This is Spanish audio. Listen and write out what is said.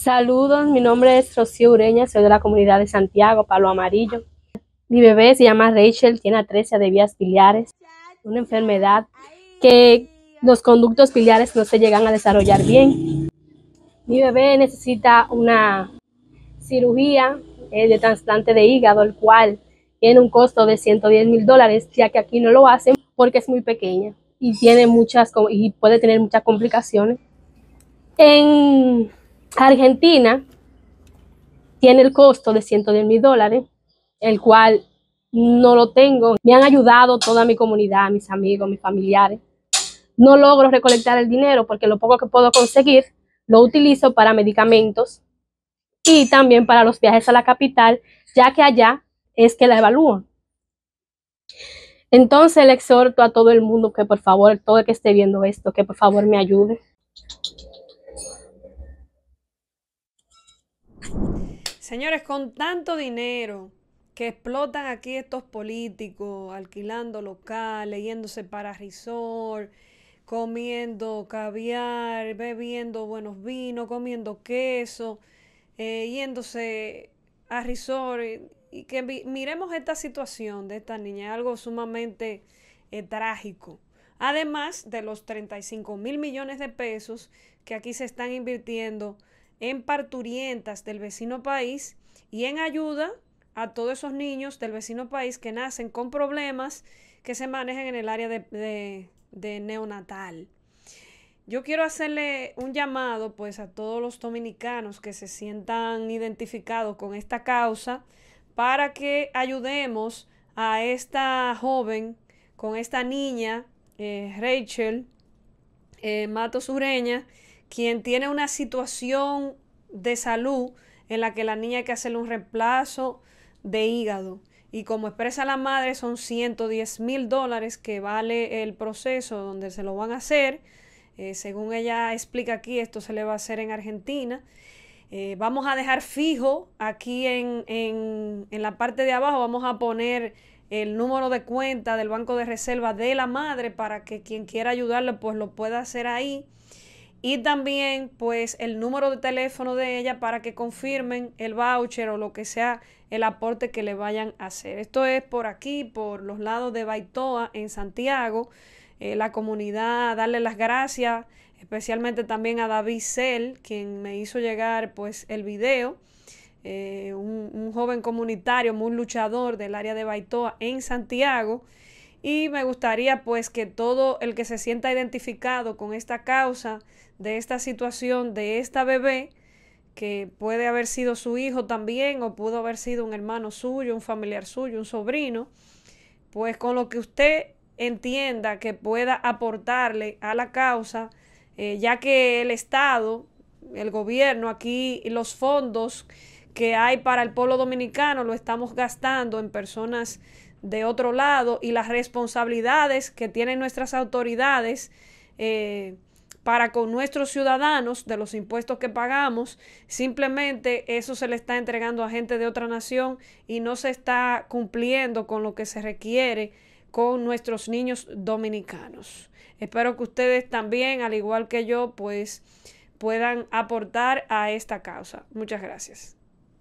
Saludos, mi nombre es Rocío Ureña, soy de la comunidad de Santiago, Palo Amarillo. Mi bebé se llama Rachel, tiene atresia de vías biliares, una enfermedad que los conductos biliares no se llegan a desarrollar bien. Mi bebé necesita una cirugía eh, de trasplante de hígado, el cual tiene un costo de 110 mil dólares, ya que aquí no lo hacen porque es muy pequeña y, tiene muchas, y puede tener muchas complicaciones. En Argentina tiene el costo de 110 mil dólares, el cual no lo tengo. Me han ayudado toda mi comunidad, mis amigos, mis familiares. No logro recolectar el dinero porque lo poco que puedo conseguir lo utilizo para medicamentos y también para los viajes a la capital, ya que allá es que la evalúan. Entonces le exhorto a todo el mundo que por favor, todo el que esté viendo esto, que por favor me ayude. Señores, con tanto dinero que explotan aquí estos políticos, alquilando locales, yéndose para resort, comiendo caviar, bebiendo buenos vinos, comiendo queso, eh, yéndose a resort. Y que miremos esta situación de esta niña, algo sumamente eh, trágico. Además de los 35 mil millones de pesos que aquí se están invirtiendo en parturientas del vecino país y en ayuda a todos esos niños del vecino país que nacen con problemas que se manejan en el área de, neonatal. Yo quiero hacerle un llamado pues a todos los dominicanos que se sientan identificados con esta causa para que ayudemos a esta joven, con esta niña, eh, Rachel eh, mato Matos quien tiene una situación de salud en la que la niña hay que hacerle un reemplazo de hígado. Y como expresa la madre, son 110 mil dólares que vale el proceso donde se lo van a hacer. Eh, según ella explica aquí, esto se le va a hacer en Argentina. Eh, vamos a dejar fijo aquí en, en, en la parte de abajo, vamos a poner el número de cuenta del banco de reserva de la madre para que quien quiera ayudarle pues lo pueda hacer ahí y también pues el número de teléfono de ella para que confirmen el voucher o lo que sea el aporte que le vayan a hacer. Esto es por aquí, por los lados de Baitoa en Santiago. Eh, la comunidad, darle las gracias, especialmente también a David Cell, quien me hizo llegar pues el video. Eh, un, un joven comunitario, muy luchador del área de Baitoa en Santiago. Y me gustaría pues que todo el que se sienta identificado con esta causa, de esta situación, de esta bebé, que puede haber sido su hijo también o pudo haber sido un hermano suyo, un familiar suyo, un sobrino, pues con lo que usted entienda que pueda aportarle a la causa, eh, ya que el Estado, el gobierno, aquí los fondos que hay para el pueblo dominicano lo estamos gastando en personas de otro lado y las responsabilidades que tienen nuestras autoridades eh, para con nuestros ciudadanos de los impuestos que pagamos, simplemente eso se le está entregando a gente de otra nación y no se está cumpliendo con lo que se requiere con nuestros niños dominicanos. Espero que ustedes también, al igual que yo, pues puedan aportar a esta causa. Muchas gracias.